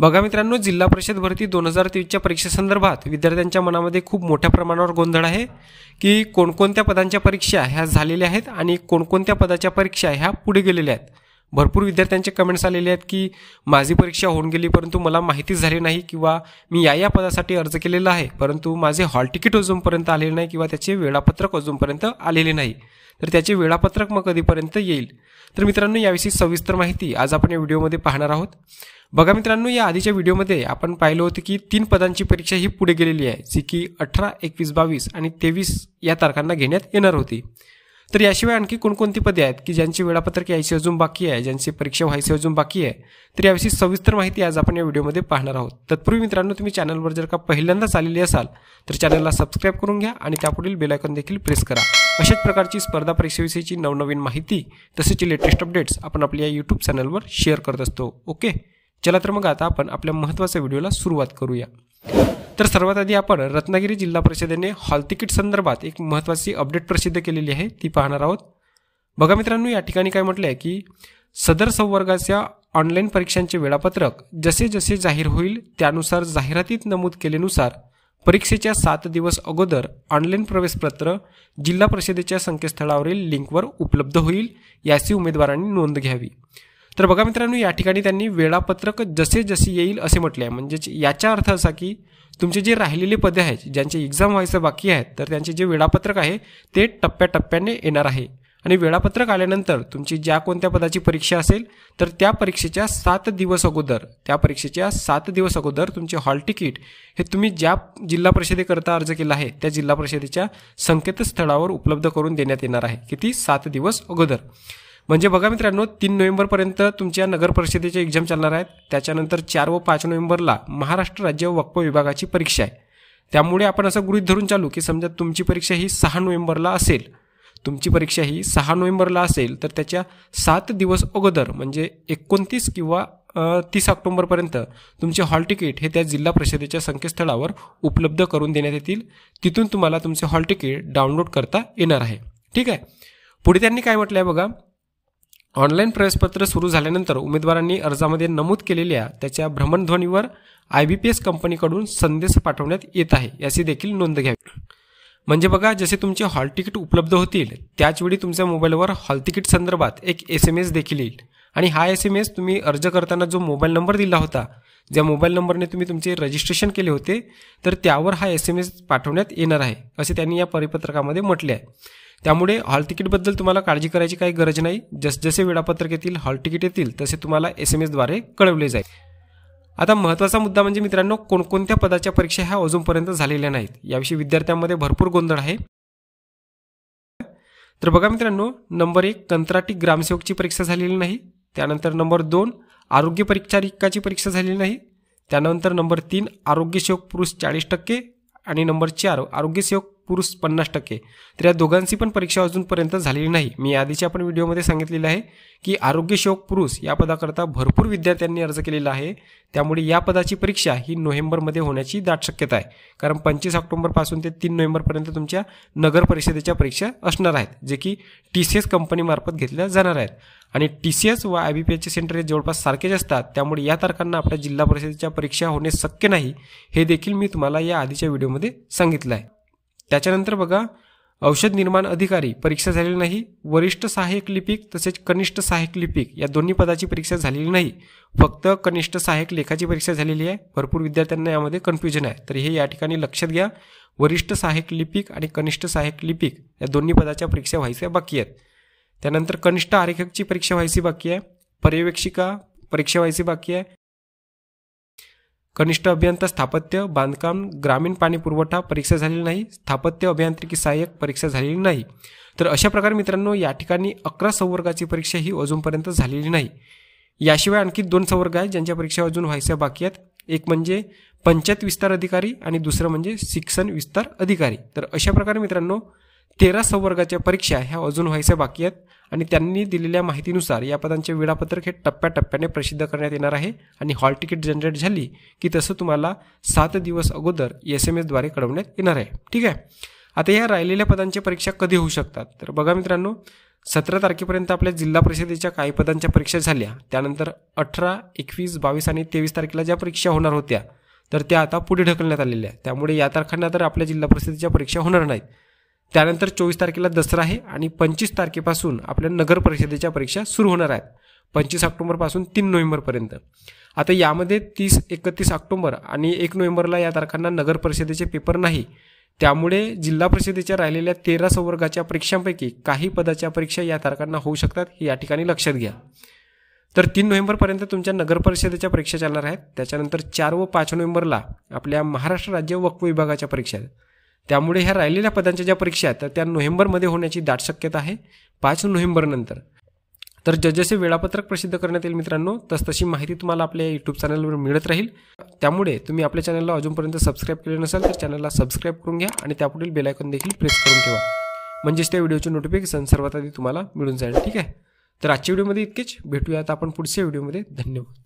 बघा मित्रांनो जिल्हा परिषद भरती दोन हजार तेवीसच्या परीक्षेसंदर्भात विद्यार्थ्यांच्या मनामध्ये खूप मोठ्या प्रमाणावर गोंधळ आहे की कोणकोणत्या पदांच्या परीक्षा ह्या झालेल्या आहेत आणि कोणकोणत्या पदाच्या परीक्षा ह्या पुढे गेलेल्या आहेत भरपूर विद्यार्थ्यांचे कमेंट्स आलेले आहेत की माझी परीक्षा होऊन गेली परंतु मला माहितीच झाली नाही किंवा मी या या पदासाठी अर्ज केलेला आहे परंतु माझे हॉल तिकीट अजूनपर्यंत आलेले नाही किंवा त्याचे वेळापत्रक अजूनपर्यंत आलेले नाही तर त्याचे वेळापत्रक मग कधीपर्यंत येईल तर मित्रांनो याविषयी सविस्तर माहिती आज आपण या व्हिडिओमध्ये पाहणार आहोत बघा मित्रांनो या आधीच्या व्हिडिओमध्ये आपण पाहिलं होतं की तीन पदांची परीक्षा ही पुढे गेलेली आहे जी की अठरा एकवीस बावीस आणि तेवीस या तारखांना घेण्यात येणार होती तर याशिवाय आणखी कोणकोणती पदे आहेत की ज्यांची वेळापत्रक यायची अजून बाकी आहे ज्यांची परीक्षा व्हायची अजून बाकी आहे तर याविषयी सविस्तर माहिती आज आपण या व्हिडिओमध्ये पाहणार आहोत तत्पूर्वी मित्रांनो तुम्ही चॅनलवर जर का पहिल्यांदाच आलेली असाल तर चॅनलला सबस्क्राईब करून घ्या आणि त्यापुढील बेलायकन देखील प्रेस करा अशाच प्रकारची स्पर्धा परीक्षेविषयीची नवनवीन माहिती तसेच लेटेस्ट अपडेट्स आपण आपल्या या यूट्यूब चॅनलवर शेअर करत असतो ओके चला तर मग आता आपण आपल्या महत्त्वाच्या व्हिडिओला सुरुवात करूया तर सर्वात आधी आपण रत्नागिरी जिल्हा परिषदेने हॉल तिकीट संदर्भात एक महत्त्वाची अपडेट प्रसिद्ध केलेली आहे ती पाहणार आहोत बघा मित्रांनो या ठिकाणी काय म्हटलंय की सदर संवर्गाच्या ऑनलाईन परीक्षांचे वेळापत्रक जसे जसे जाहीर होईल त्यानुसार जाहिरातीत नमूद केलेनुसार परीक्षेच्या सात दिवस अगोदर ऑनलाईन प्रवेशपत्र जिल्हा परिषदेच्या संकेतस्थळावरील लिंकवर उपलब्ध होईल याची उमेदवारांनी नोंद घ्यावी तर बघा मित्रांनो या ठिकाणी त्यांनी वेळापत्रक जसे जसे येईल असे म्हटले आहे म्हणजे याचा अर्थ असा की तुमचे जे राहिलेले पदे आहेत ज्यांचे एक्झाम व्हायचं बाकी आहेत तर त्यांचे जे वेळापत्रक आहे ते टप्प्याटप्प्याने येणार आहे आणि वेळापत्रक आल्यानंतर तुमची ज्या कोणत्या पदाची परीक्षा असेल तर त्या परीक्षेच्या सात दिवस अगोदर त्या परीक्षेच्या सात दिवस अगोदर तुमचे हॉल तिकीट हे तुम्ही ज्या जिल्हा परिषदेकरता अर्ज केला आहे त्या जिल्हा परिषदेच्या संकेतस्थळावर उपलब्ध करून देण्यात येणार आहे किती सात दिवस अगोदर म्हणजे बघा मित्रांनो तीन नोव्हेंबरपर्यंत तुमच्या नगर परिषदेच्या एक्झाम चालणार आहेत त्याच्यानंतर चार व पाच नोव्हेंबरला महाराष्ट्र राज्य वक्फ विभागाची परीक्षा आहे त्यामुळे आपण असं गृहित धरून चालू की समजा तुमची परीक्षा ही सहा नोव्हेंबरला असेल तुमची परीक्षा ही सहा नोव्हेंबरला असेल तर त्याच्या सात दिवस अगोदर म्हणजे एकोणतीस किंवा तीस ऑक्टोंबरपर्यंत तुमचे हॉल तिकीट हे त्या जिल्हा परिषदेच्या संकेतस्थळावर उपलब्ध करून देण्यात येतील तिथून तुम्हाला तुमचे हॉल तिकीट डाउनलोड करता येणार आहे ठीक आहे पुढे त्यांनी काय म्हटलं आहे बघा ऑनलाईन प्रवेशपत्र सुरू झाल्यानंतर उमेदवारांनी अर्जामध्ये नमूद केलेल्या त्याच्या भ्रमणध्वनीवर आय बी पी एस कंपनीकडून संदेश पाठवण्यात येत आहे याची देखील नोंद घ्यावी म्हणजे बघा जसे तुमचे हॉल तिकीट उपलब्ध होतील त्याचवेळी तुमच्या मोबाईलवर हॉल तिकीट संदर्भात एक एस एम एस देखील येईल आणि हा एस एम एस तुम्ही अर्ज करताना जो मोबाईल नंबर दिला होता ज्या मोबाईल नंबरने तुम्ही तुमचे रजिस्ट्रेशन केले होते तर त्यावर हा एस एम एस पाठवण्यात येणार आहे असे त्यांनी या परिपत्रकामध्ये म्हटले आहे त्यामुळे हॉल तिकीटबद्दल तुम्हाला काळजी करायची काही गरज नाही जस जसे वेळापत्रक येतील हॉल तिकीट येतील तसे तुम्हाला एस एम एसद्वारे कळवले जाईल आता महत्त्वाचा मुद्दा म्हणजे मित्रांनो कोणकोणत्या पदाच्या परीक्षा ह्या अजूनपर्यंत झालेल्या नाहीत याविषयी विद्यार्थ्यांमध्ये भरपूर गोंधळ आहे तर बघा मित्रांनो नंबर एक कंत्राटी ग्रामसेवकची परीक्षा झालेली नाही त्यानंतर नंबर दोन आरोग्य परिचारिकाची परीक्षा झालेली नाही त्यानंतर नंबर तीन आरोग्यसेवक पुरुष चाळीस टक्के आणि नंबर चार आरोग्यसेवक पुरुष पन्नास टक्के तर या दोघांची पण परीक्षा अजूनपर्यंत झालेली नाही मी आधीच्या पण व्हिडिओमध्ये सांगितलेलं आहे की आरोग्यसेवक पुरुष या पदाकरता भरपूर विद्यार्थ्यांनी अर्ज केलेला आहे त्यामुळे या पदाची परीक्षा ही नोव्हेंबरमध्ये होण्याची दाट शक्यता आहे कारण पंचवीस ऑक्टोंबरपासून ते तीन नोव्हेंबरपर्यंत तुमच्या नगर परिषदेच्या परीक्षा असणार आहेत जे की टी सी एस कंपनीमार्फत घेतल्या जाणार आहेत आणि टी सी एस व आय बी पी एसचे सेंटर हे जवळपास सारखेच असतात त्यामुळे या तारखांना आपल्या जिल्हा परिषदेच्या परीक्षा होणे शक्य नाही हे देखील मी तुम्हाला या आधीच्या व्हिडिओमध्ये सांगितलं आहे त्याच्यानंतर बघा औषध निर्माण अधिकारी परीक्षा झालेली नाही वरिष्ठ सहाय्यक लिपिक तसेच कनिष्ठ सहाय्यक लिपिक या दोन्ही पदाची परीक्षा झालेली नाही फक्त कनिष्ठ सहाय्यक लेखाची परीक्षा झालेली आहे भरपूर विद्यार्थ्यांना यामध्ये कन्फ्युजन आहे तर हे या ठिकाणी लक्षात घ्या वरिष्ठ सहाय्यक लिपिक आणि कनिष्ठ सहाय्यक लिपिक या दोन्ही पदाच्या परीक्षा व्हायच्या बाकी आहेत त्यानंतर कनिष्ठ आरेखकची परीक्षा व्हायची बाकी आहे पर्यवेक्षिका परीक्षा व्हायची बाकी आहे कनिष्ठ अभियंता स्थापत्य बांधकाम ग्रामीण पाणी पुरवठा परीक्षा झालेली नाही स्थापत्य अभियांत्रिकी सहाय्यक परीक्षा झालेली नाही तर अशा प्रकारे मित्रांनो या ठिकाणी अकरा संवर्गाची परीक्षा ही अजूनपर्यंत झालेली नाही याशिवाय आणखी दोन संवर्ग आहेत ज्यांच्या परीक्षा अजून व्हायच्या बाकी आहेत एक म्हणजे पंचायत विस्तार अधिकारी आणि दुसरं म्हणजे शिक्षण विस्तार अधिकारी तर अशा प्रकारे मित्रांनो तेरा संवर्गाच्या परीक्षा ह्या अजून व्हायच्या बाकी आहेत आणि त्यांनी दिलेल्या माहितीनुसार या पदांचे वेळापत्रक हे टप्प्याटप्प्याने प्रसिद्ध करण्यात येणार आहे आणि हॉल तिकीट जनरेट झाली की तसं तुम्हाला सात दिवस अगोदर एस एम एसद्वारे कळवण्यात येणार आहे ठीक आहे आता या राहिलेल्या पदांच्या परीक्षा कधी होऊ शकतात तर बघा मित्रांनो सतरा तारखेपर्यंत आपल्या जिल्हा परिषदेच्या काही पदांच्या परीक्षा झाल्या त्यानंतर अठरा एकवीस बावीस आणि तेवीस तारखेला ज्या परीक्षा होणार होत्या तर त्या आता पुढे ढकलण्यात आलेल्या आहेत त्यामुळे या तारखांना तर आपल्या जिल्हा परिषदेच्या परीक्षा होणार नाहीत त्यानंतर चोवीस तारखेला दसरा आहे आणि पंचवीस तारखेपासून आपल्या नगर परिषदेच्या परीक्षा सुरू होणार आहेत पंचवीस ऑक्टोबरपासून तीन नोव्हेंबरपर्यंत आता यामध्ये तीस एकतीस ऑक्टोबर आणि एक नोव्हेंबरला या तारखांना नगर परिषदेचे पेपर नाही त्यामुळे जिल्हा परिषदेच्या राहिलेल्या तेरा संवर्गाच्या परीक्षांपैकी काही पदाच्या परीक्षा या तारखांना होऊ शकतात हे या ठिकाणी लक्षात घ्या तर तीन नोव्हेंबरपर्यंत तुमच्या नगर परिषदेच्या परीक्षा चालणार आहेत त्याच्यानंतर चार व पाच नोव्हेंबरला आपल्या महाराष्ट्र राज्य वक्फ विभागाच्या परीक्षा आहेत त्यामुळे ह्या राहिलेल्या पदांच्या ज्या परीक्षा आहेत तर त्या नोव्हेंबरमध्ये होण्याची दाट शक्यता आहे पाच नोव्हेंबरनंतर तर जसे वेळापत्रक प्रसिद्ध करण्यात येईल मित्रांनो तस तशी माहिती तुम्हाला आपल्या यूट्यूब चॅनलवर मिळत राहील त्यामुळे तुम्ही आपल्या चॅनलला अजूनपर्यंत सबस्क्राईब केले नसाल तर चॅनलला सबस्क्राईब करून घ्या आणि त्यापुढील बेलायकन देखील प्रेस करून ठेवा म्हणजेच त्या व्हिडिओचे नोटिफिकेशन सर्वात आधी तुम्हाला मिळून जाईल ठीक आहे तर आजच्या व्हिडिओमध्ये इतकेच भेटूयात आपण पुढच्या व्हिडिओमध्ये धन्यवाद